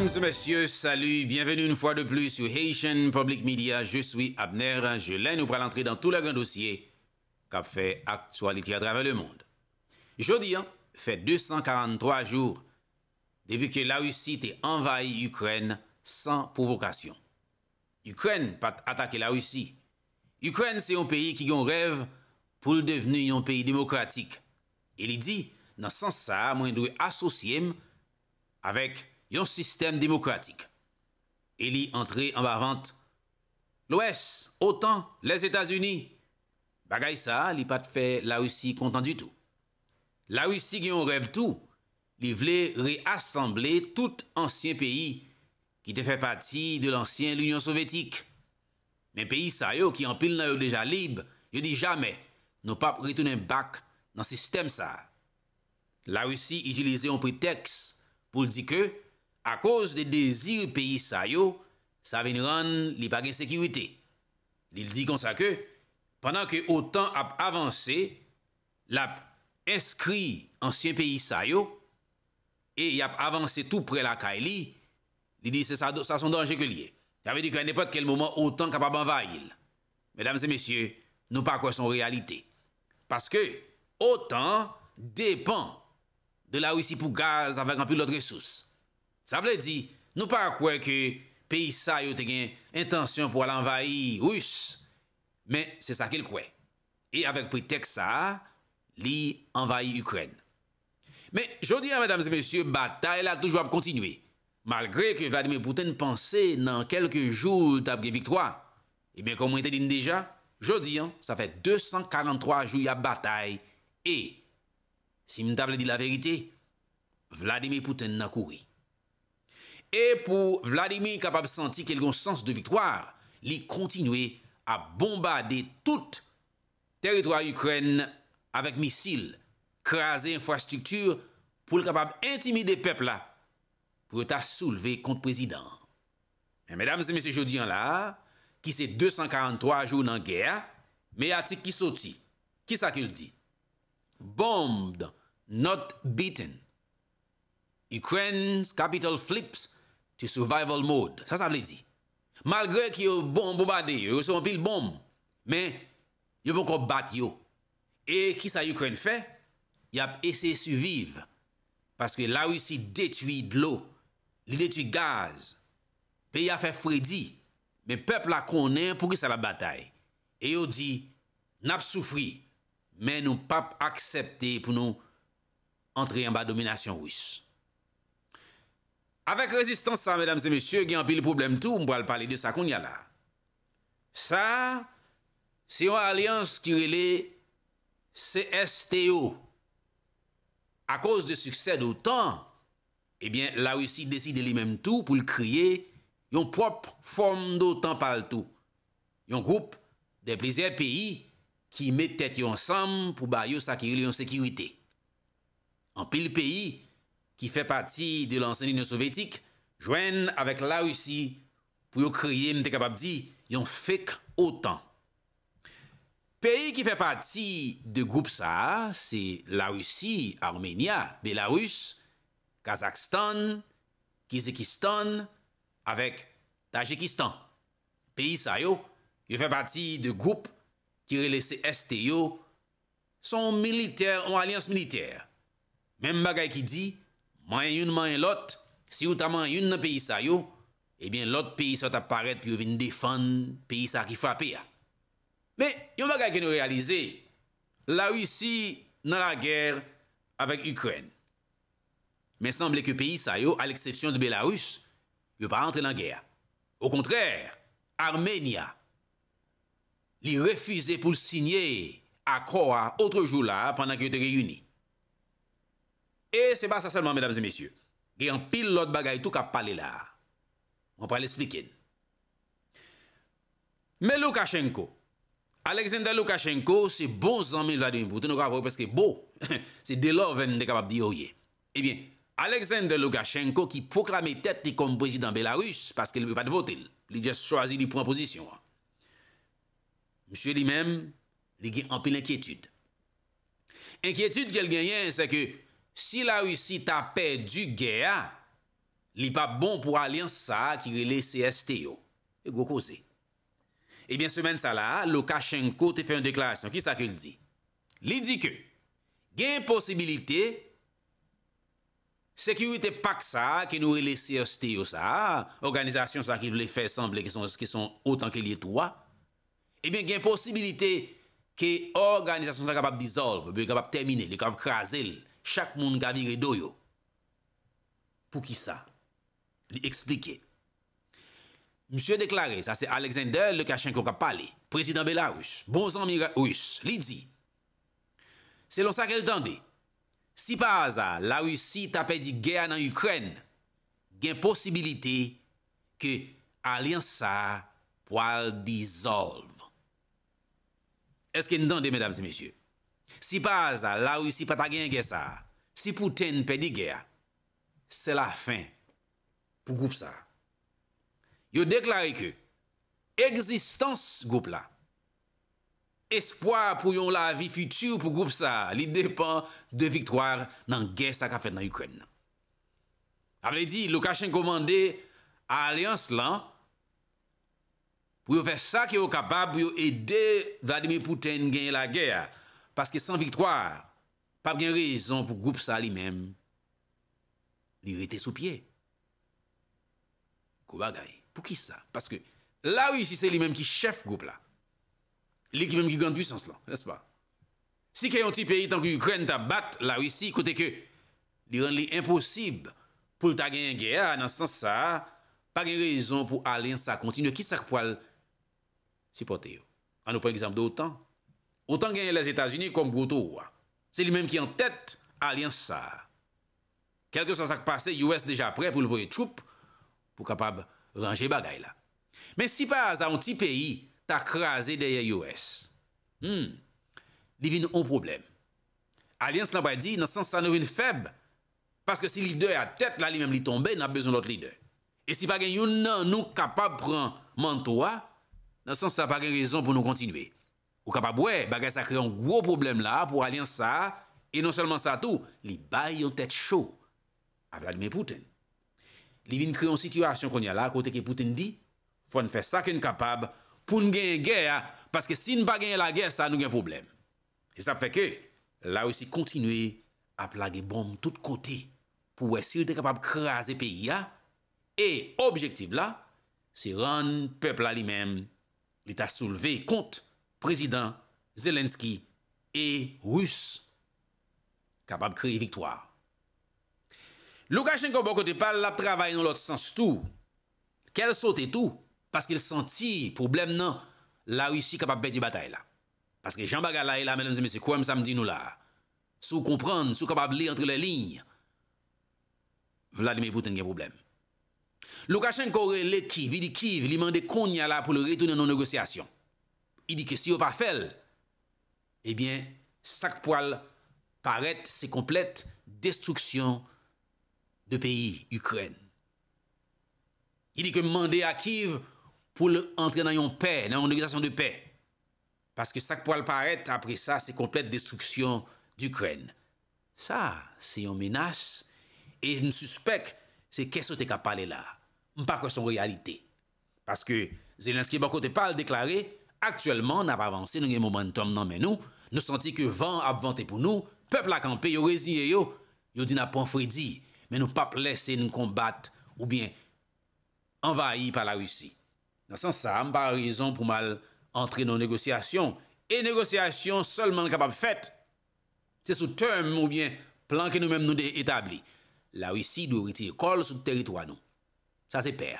Mesdames et messieurs, salut, bienvenue une fois de plus sur Haitian Public Media. Je suis Abner Angelin. Nous allons l'entrée dans tout le grand dossier qui fait actualité à travers le monde. Jeudi, hein, fait 243 jours depuis que la Russie a envahi l'Ukraine sans provocation. L'Ukraine pas attaqué la Russie. L'Ukraine, c'est un pays qui a un rêve pour devenir un pays démocratique. Il dit, dans ce sens, moi, je dois associer avec yon sistem demokratik. E li entre en ba vant l'OES, OTAN, les Etats-Unis. Bagay sa, li pat fè la russi kontan du tou. La russi gen yon rev tou, li vle reassemble tout ansyen peyi ki te fè pati de l'ansyen l'Union Sovetik. Men peyi sa yo ki an pil nan yo deja lib, yo di jame nou pap retounen bak nan sistem sa. La russi yon pretex pou di ke a kouz de dezir peyi sa yo, sa ven ran li bagen sekirite. Li li di kon sa ke, panan ke o tan ap avanse, la eskri ansyen peyi sa yo, e yap avanse tout pre la ka li, li li se sa son danje ke liye. J'ave di kwen nepot ke l mouman o tan ka pa ban vayil. Medam se mesye, nou pa kwen son realite. Paske, o tan depan de la ou si pou gaz avan poun lot resouss. Sa vle di nou pa kwe ke pey sa yo te gen intansyon pou al envayi Rus, men se sa ke l kwe. E avek pretex sa, li envayi Ukren. Men, jodi an, madame se monsye, batay la toujwa ap kontinwe. Malgre ke Vladimir Pouten panse nan kelke joul tabge vitwa, e ben komon te din deja, jodi an, sa fe 243 jou ya batay, e, si mn table di la verite, Vladimir Pouten na kouri. E pou Vladimir kapab senti kelgon sens de viktor, li kontinwe a bombade tout teritory Ukren avek misil, krasi infrastruktur pou l kapab intimide pepla pou et a souleve kont prezident. Men, mesdames et messieurs, je di en la ki se 243 jou nan gère, me atik ki soti, ki sa ke l di? Bombed, not beaten. Ukren's capital flips out Tu survival mode. Sa sa vle di. Malgre ki yo bom bombade, yo son pil bom. Men, yo bon kon bat yo. E ki sa Ukraine fe, yo ap ese suviv. Paske la Rusi detui dlo. Li detui gaz. Pe yo fe fwe di. Men pepl la konen pou ki sa la batay. E yo di, nap soufri. Men nou pap aksepte pou nou antre yon ba dominasyon Rusi. Avèk rezistans sa, mèdames et mèsyè, ki an pil problem tou, mbo al pali de sa kon yal la. Sa, se yon alians kirele CSTO, a kous de suksè d'outan, ebyen la russi deside li mèm tou pou l'kriye yon prop form d'outan pal tou. Yon group de plizè peyi ki mette yon sam pou bayous akirele yon sekirite. An pil peyi ki fè pati de lansen lino-sovetik, jwen avèk la russi, pou yo kriye mte kapabdi, yon fèk otan. Peyi ki fè pati de goup sa, se la russi, Armenia, Belarus, Kazakstan, Kizikistan, avèk Tajikistan. Peyi sa yo, yo fè pati de goup ki relè se este yo, son alians militer. Men bagay ki di, Mayen yon, mayen lot, si yon ta mayen yon nan peyi sa yo, ebyen lot peyi sa ta paret piyo vin defan peyi sa ki fapia. Men, yon va gaya ki nou realize, la wisi nan la gyer avèk Ukren. Men, sanble ke peyi sa yo, al eksepsyon de Belarus, yon pa rentre nan gyer. Ou kontrèr, Armenia, li refize pou sinye akro a otre jou la panan ki yo te reyuni. Eh, c'est pas ça seulement, mesdames et messieurs. Il y a un pile l'autre bagaille tout qui a parlé là. On va l'expliquer. Mais Lukashenko, Alexander Lukashenko, c'est bon ami Vladimir Poutine, parce que beau, c'est de lors est capable de dire oui. Oh, eh bien, Alexander Lukashenko qui proclame tête comme président Belarus parce qu'il ne veut pas de voter. Il a choisi de prendre position. Monsieur lui-même, il a un peu d'inquiétude. Inquiétude qu'elle a c'est que Si la russi ta pe du gea, li pa bon pou alen sa ki rele CST yo. E go koze. Ebyen eh semen sa la, lo kache nko te fe yon deklarasyon. Ki sa ke l di? Li di ke, gen posibilite, sekirite pa ksa ki nou rele CST yo sa, organizasyon sa ki vle fe semble ki son otan eh ke li etwa, ebyen gen posibilite ke organizasyon sa kapap dizolv, be kapap termine, li kapap krasel, chak moun gavire doyo pou ki sa li eksplike. Monsye deklare, sa se Alexander Lukashenko ka pale, prezident Belarus, bon zanmira Rus, li dzi, selon sa ke l tande, si pa aza la Rusi tape di gea nan Ukren, gen posibilite ke aliansa poal dizolv. Eske n dande, mesdames et messieurs, si paz la ou si pata gen gen sa, si pouten pedi gen, se la fin pou goup sa. Yo deklari ke, egzistans goup la, espoi pou yon la vi futu pou goup sa, li depan de viktoar nan gen sa ka fet nan yu kwen. A vle di, lo ka chen komande a alians lan, pou yo fe sa ki yo kapab, pou yo ede vade mi pouten gen la gen sa, Paske san victoire, pa gen rezon pou goup sa li mem li rete sou pie. Kou bagay, pou ki sa? Paske la wisi se li mem ki chef goup la. Li ki mem ki gande pwisans lan, nes pa? Si ke yon ti peyi tanke yu kren ta bat la wisi, kote ke li ren li imposib pou ta gen gaya nan san sa, pa gen rezon pou alen sa kontine ki sakpwal si pote yo. An nou prek exemple do otan, Otan genye les Etats-Unis konm bruto ouwa. Se li menm ki an tèt, alians sa. Kelke sa sak pase, US deja apre pou nvoye troup pou kapab ranje bagay la. Men si pa zan onti peyi, ta krasi deye US. Hmm, li vin ou problem. Alians la bay di, nan san sa nou vin feb, paske si li dè a tèt, la li menm li tombe, nan bezon lot li dè. E si pa gen yon nan nou kapab pran manto a, nan san sa pa gen rezon pou nou kontinwey. Ou kapab wè, bagè sa kriyon gwo problem la pou aliyan sa, e non selman sa tou, li bay yon tèt chou, ap la di mè Pouten. Li vin kriyon situasyon kon yal la, kote ke Pouten di, fwa n fè sa ken kapab pou n genye gè ya, paske si n pa genye la gè, sa nou genye problem. E sa fè ke, la wè si kontinuè ap la ge bom tout kote, pou wè si l te kapab krasè peyi ya, e objektiv la, se ran pepla li mèm, li ta soulevé kont, Prezident Zelenski e rus kapab kre yi viktoar. Loukachenko bokote pal la trabay nou lot sens tou. Kel sote tou? Paske il santi problem nan la russi kapab be di batae la. Paske Jean Bagala e la, mèlèm zè mè se kouèm samdi nou la. Sou kompran, sou kapab li antre le lign. Vla di mè pouten gen problem. Loukachenko re le ki, li mande koun ya la pou le retounen nou negosyasyon. Il dit que si vous pas fait, eh bien, sac poil paraît, c'est complète destruction de pays, Ukraine. Il dit que demander à Kiev pour entrer dans une paix, dans une organisation de paix. Parce que chaque poil paraît, après ça, c'est complète destruction d'Ukraine. Ça, c'est une menace. Et je me suspecte, c'est qu'est-ce que tu as parlé là? Je ne pas quoi son réalité. Parce que Zelensky, beaucoup pas parle, déclaré, Aktuellement, na pa avanse nou gen momentum nan men nou, nou santi ke van ap vante pou nou, pepl la kampe yo reziye yo, yo di na pon fredi, men nou pap lese nou kombat, ou bien envahi pa la russi. Nan san sa, m pa rezon pou mal entre nou negosyasyon, e negosyasyon solman kapap fet, se sou term ou bien plan ke nou men nou de etabli. La russi dou reti e kol sou teritwa nou. Sa se per.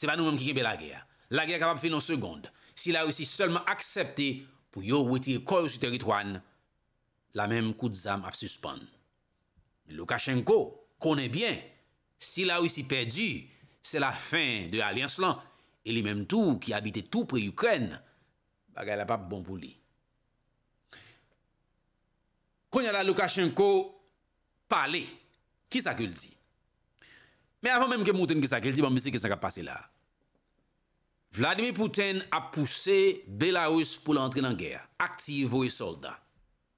Se pa nou men kikebe la ger. La ger kapap fin nou segonde. si la Rusi selman aksepte pou yo wetir korou su teritouan, la menm kout zam ap suspande. Men Loukachenko konen bien, si la Rusi perdu, se la fin de alians lan, e li menm tou ki abite tou pre-Yukren, bagay la pap bon pou li. Konya la Loukachenko pale, ki sa ke l di? Men avon menm ke mouten ki sa ke l di, bon mi se ki sa ka pase la. Vladimir Pouten a pousse Belarus pou l'entrer nan gère. Aktive ou e soldat.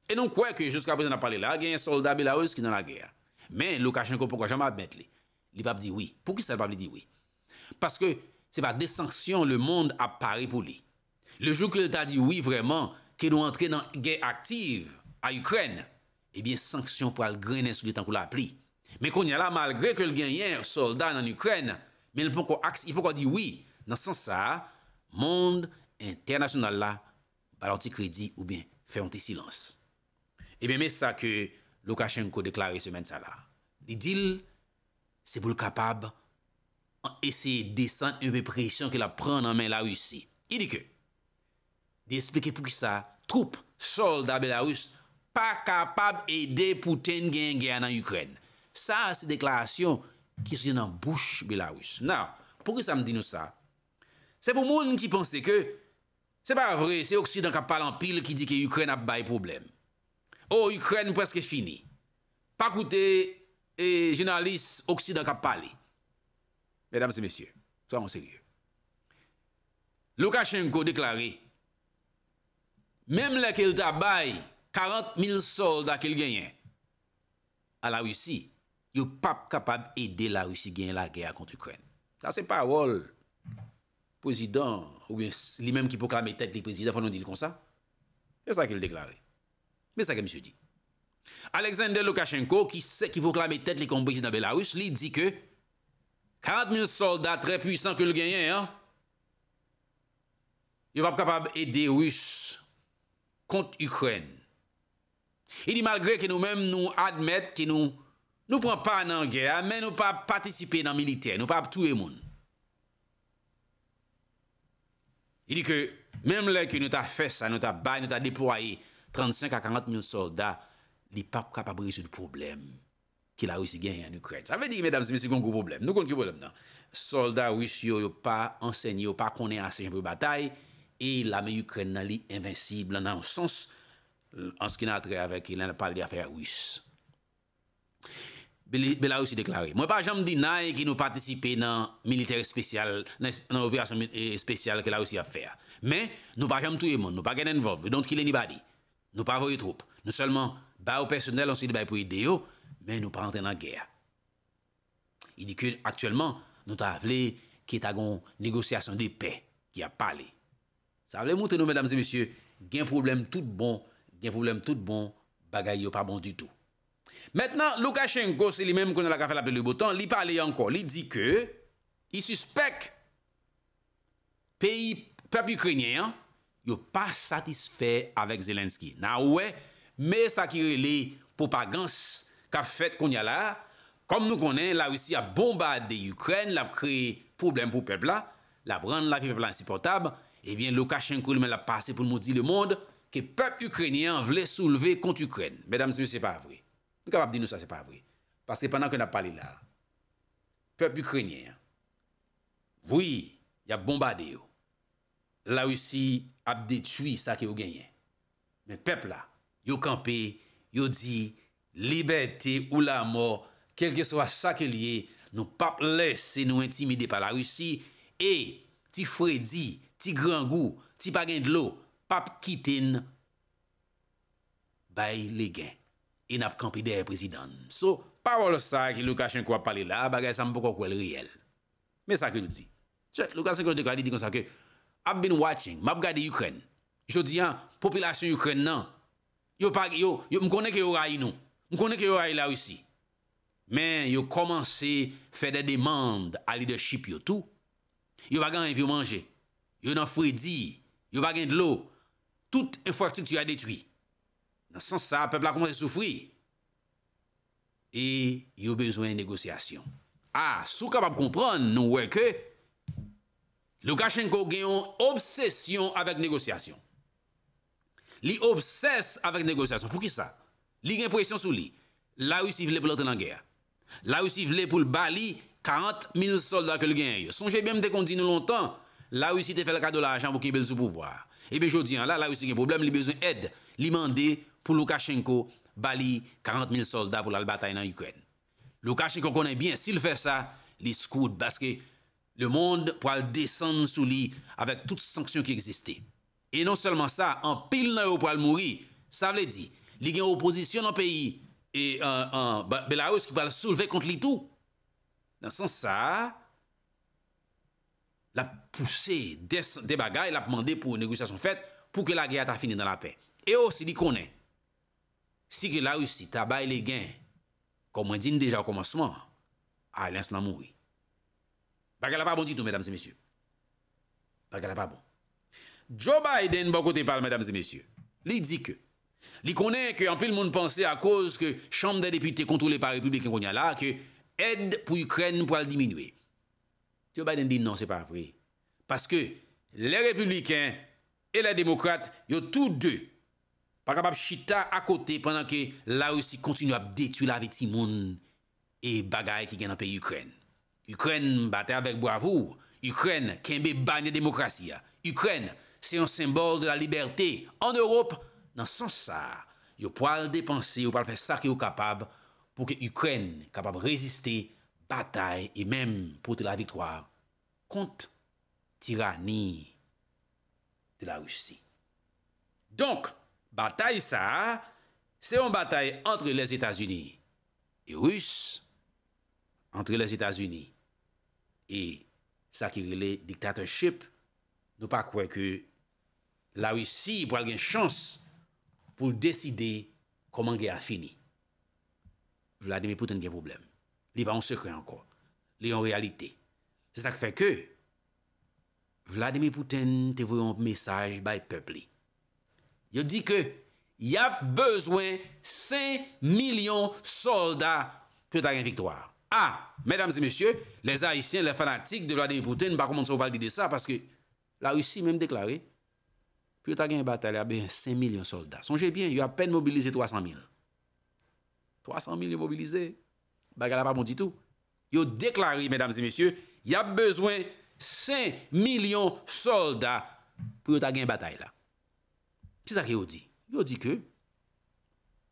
E nou kwe ke jouska aposè nan pale la, genye soldat Belarus ki nan la gère. Men, l'okasyon ko poukwa jama apmèt li. Li pab di oui. Pouki sa li pab li di oui? Paske se pa de sanksyon le monde ap pare pou li. Le jou ke l'Etat di oui vreman ke nou entre nan gère aktive a Ukraine, ebyen sanksyon pou al grenè sou li tankou la pli. Men konye la malgre ke l'genyen soldat nan Ukraine, men poukwa di oui. Nan san sa, monde internasyonal la, balanti kredi ou bien, fè onti silans. Ebe mè sa ke, lo kachan ko deklare semen sa la. Di dil, se pou l kapab, an esye desan unbe presyon ki la pran nan men la Rusi. I di ke, di espeke pou ki sa, troupe solda be la Rus, pa kapab e de pou ten gen gen nan Ukren. Sa se deklarasyon, ki se gen nan bouch be la Rus. Nan, pou ki sa m di nou sa, Se pou moun ki pense ke, se pa vre, se Occident Kapal anpil ki di ke Ukraine ap bay problem. Oh, Ukraine preske fini. Pakoute, jenalist Occident Kapal. Medam se mesye, so an serye. Lokashenko deklare, Mem le ke el tabay, 40 mil solda ke el genyen. A la Risi, yo pap kapab ede la Risi genyen la gea kont Ukraine. Sa se pa vol. Prezident ou li menm ki pou klame Tet li prezident, fa nou di l kon sa E sa ke l deklare Aleksander Lukashenko Ki pou klame tet li kon prezident Belarus Li di ke 40 000 soldat tre puisan ke l genyen Yo pa kapab ede Rus Kont Ukren Il di malgre ke nou menm Nou admet ke nou Nou pran pa nan gè Men nou pa patisipe nan militer Nou pa ap tou e moun Y di ke mèm lè ki nou ta fès an, nou ta bay, nou ta depoye 35 a 40 mil soldat, li pa kapabris yon problem ki la wisi gen yon Ukraine. Sa vè di ki, mèdam, si mèsi kon kon problem. Nou kon ki problem nan. Soldat wisi yo yo pa, ense nyo yo pa, konen ase yon pou batay, e la mè Ukraine nan li invensible nan an sons ans ki nan atre avè ki lè nan pale di afer wisi. Bel a ou si deklari. Mwen pa jam di naye ki nou patisipe nan militer spesyal, nan operasyon eh, spesyal ke la ou si a fer. Men, nou pa jam touye moun. Nou pa gen envolve. Don ki le ni badi. Nou pa voye troupe. Nou seulement, ba ou personel ansi de bay pou ide yo, men nou pa renten nan ger. I di ke aktuellement, nou ta avle ki ta gon negosyasyon de pe ki a pale. Sa avle mouten nou men damse misye, gen problem tout bon gen problem tout bon bagay yo pa bon du tout. Mètnen, Loukachenko, se li mèm konè la kafèl apèl le botan, li pale ankon, li di kè, i suspek, peyi, pep Ukrenyen, yo pa satisfè avèk Zelenski. Na ouè, mè sakire li popagans ka fèt konè la, kom nou konè, la wisi a bombade Ukren, la kre problem pou pepla, la bran eh la fi pepla ansipotab, ebyen Loukachenko lèmè la pase pou nou di le mòd, ke pep Ukrenyen vle souleve kont Ukren, mèdam se mè, se pa avre. Mwen kap ap di nou sa se pa vwe. Paske panan ke na pali la, pep Ukrenye, vwe, ya bombade yo, la Rusi ap detui sa ke yo genyen. Men pep la, yo kampe, yo di, liberté ou la mort, kelke so a sa ke liye, nou pap lese nou intimide pa la Rusi, e, ti Fredi, ti Grangou, ti Pagandlo, pap kitin, bay le gen. E nap kampi de, prezidant. So, parol sa ki loukasyen kwa pale la, bagay sa mpoko kwe l reyel. Me sa kwen di. Che, loukasyen kwen di kladi di kon sa ke, I've been watching, map gade Ukren. Jodi an, popilasyen Ukren nan. Yo, mkone ke yo rayi nou. Mkone ke yo rayi la wisi. Men, yo komanse fe de demand a leadership yo tou. Yo bagan yon pi manje. Yo nan fredi. Yo bagan dlo. Yo, tout enfartik ti a detwi. nan san sa, peplak mwen se soufri, e yo bezwen negosyasyon. A, sou kapab kompran nou welke, Loukachenko genyon obsesyon avèk negosyasyon. Li obses avèk negosyasyon. Fou ki sa? Li gen pwesyon sou li. La ou si vle pou lorten an gè. La ou si vle pou l bali, 40.000 soldat ke l genyo. Son jè bèm te konti nou lontan, la ou si te fè l kado la ajan pou ki bel sou pouvoar. Ebe jodi an la, la ou si gen problem, li bezwen ed, li mande, pou Loukachenko bali 40.000 soldat pou lal batay nan Ukwen. Loukachenko konen bien, si l fè sa, li skout baske le mond pou al descend sou li avèk tout sanksyon ki egziste. E non selman sa, an pil nan yo pou al mouri, sa vle di, li gen oposisyon an peyi e an Belarus ki pou al souve kont li tou. Nan sens sa, la pousse des bagay, la pwande pou negosyasyon fèt pou ke la geyata fini nan la pe. E yo si li konen, Si ke la russi tabaye le gen, kon mwen din deja w konmanseman, a lans nan moui. Bakal apabon ditou, mèdames et mèsyou. Bakal apabon. Joe Biden bakote parle, mèdames et mèsyou. Li di ke. Li konen ke anpe l moun pense a koz ke chanm de depite kontrole pa republikan konyala ke ed pou ukren pou al diminwe. Joe Biden di nan se pa vre. Paske le republikan e la demokrate yo tou de Pa kapab chita akote Pendan ke la russi kontinu ap detu la veti moun E bagay ki gen an pe Ukren Ukren batay avek bou avou Ukren kenbe bagne demokrasiya Ukren se yon sembol de la liberté An Europe Nan sans sa Yo pal depanse Yo pal fè sa ki yo kapab Pou ke Ukren kapab reziste Batay e men pote la vitroar Kont tirani De la russi Donk Bataille sa, se yon bataille entre les Etats-Unis et Russe, entre les Etats-Unis et sa ki rele diktatorship, nou pa kwe ke la Russe si pou al gen chans pou deside koman gen a fini. Vladimir Pouten gen problem. Li ba on se kre anko. Li yon realite. Se sa kwe fe ke Vladimir Pouten te voyon mesaj bay pepli. Yo di ke, y ap bezwen 5 milyon soldat pou ta gen viktoar. A, mesdames et messieurs, les haïtiens, les fanatiques de l'Ordre de Poutine, bako monsou pal di de sa, parce que la Russie mèm deklaré, pou ta gen batal, y ap ben 5 milyon soldat. Sonje bien, y ap pen mobilize 300 mil. 300 mil y mobilize, baka la pa bon di tou. Yo deklaré, mesdames et messieurs, y ap bezwen 5 milyon soldat pou ta gen batal la. Qui ça qui vous dit Il dit que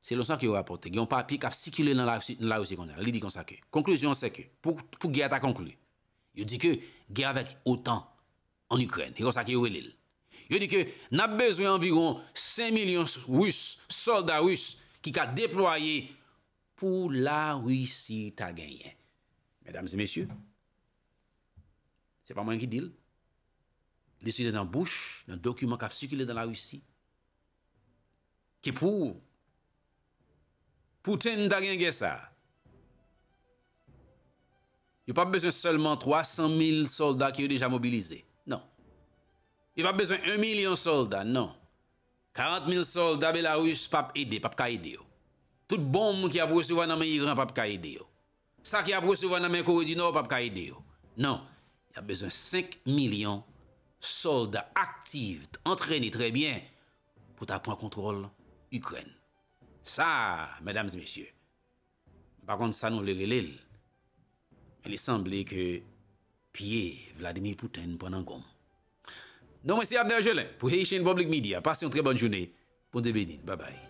c'est le sang qui a apporté. Il y a un papier qui a circulé dans la Russie. Il dit qu'on ça que. Conclusion, c'est que pour, pour guerre, ta conclu. Il dit que guerre avec autant en Ukraine. C'est ça qui vous dit. Il dit que n'a besoin environ 5 millions de Russes, soldats russes, qui ont déployé pour la Russie ta gagné. Mesdames et messieurs, ce n'est pas moi qui dis. L'issue dans la bouche, dans le document qui a circulé dans la Russie, qui pour pour ten da ça. Il sa. Yo pa besoin seulement 000 soldats qui ont déjà mobilisé non. pas pa besoin 1 de soldats. non. 40.000 soldats Belarus pas aider, pas ka ede Tout bombe qui a recevoir dans men Iran pas ka ede qui Sa qui a recevoir de men Kore du Nord ka Non. Il Non, y a besoin 5 millions de soldats actifs, entraînés très bien, pour t'apprendre contrôle Ukraine. Ça, mesdames et messieurs, par contre, ça nous le relève. Mais il semblait que pierre Vladimir Poutine pendant gomme. Donc, monsieur Abner Jolin, pour Haitian Public Media, passez une très bonne journée. Bonne Dieu Bye bye.